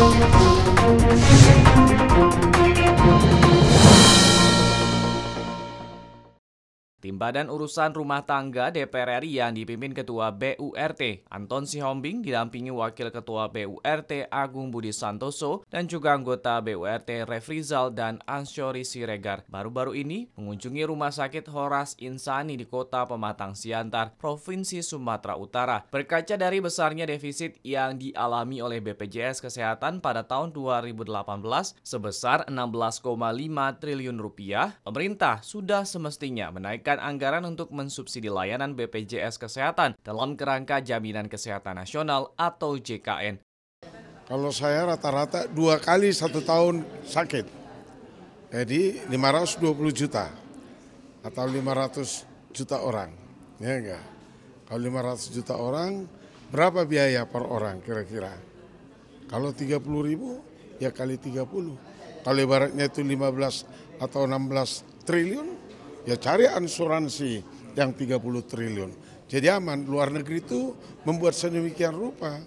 Música Tim Badan Urusan Rumah Tangga DPR RI yang dipimpin Ketua BURT Anton Sihombing didampingi Wakil Ketua BURT Agung Budi Santoso dan juga anggota BURT Refrizal dan Ansyori Siregar baru-baru ini mengunjungi Rumah Sakit Horas Insani di Kota Pematang Siantar, Provinsi Sumatera Utara. Berkaca dari besarnya defisit yang dialami oleh BPJS Kesehatan pada tahun 2018 sebesar 16,5 triliun rupiah, pemerintah sudah semestinya menaikkan memberikan anggaran untuk mensubsidi layanan BPJS Kesehatan dalam kerangka Jaminan Kesehatan Nasional atau JKN. Kalau saya rata-rata dua kali satu tahun sakit, jadi 520 juta atau 500 juta orang, ya enggak? Kalau 500 juta orang, berapa biaya per orang kira-kira? Kalau 30 ribu, ya kali 30. Kalau ibaratnya itu 15 atau 16 triliun, ya cari asuransi yang 30 triliun. Jadi aman, luar negeri itu membuat sedemikian rupa.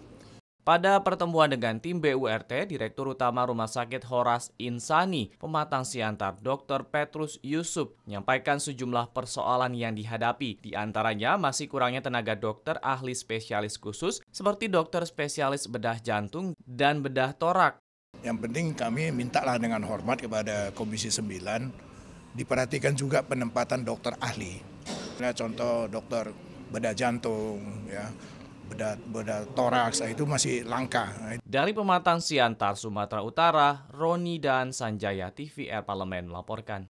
Pada pertemuan dengan tim BURT, Direktur Utama Rumah Sakit Horas Insani, Pematang Siantar, Dr. Petrus Yusuf, menyampaikan sejumlah persoalan yang dihadapi. Di antaranya masih kurangnya tenaga dokter ahli spesialis khusus, seperti dokter spesialis bedah jantung dan bedah torak. Yang penting kami mintalah dengan hormat kepada Komisi 9 diperhatikan juga penempatan dokter ahli. Nah, contoh dokter bedah jantung, ya, bedah, bedah toraks, nah, itu masih langka. Dari Pematang Siantar, Sumatera Utara, Roni dan Sanjaya TVR Parlemen melaporkan.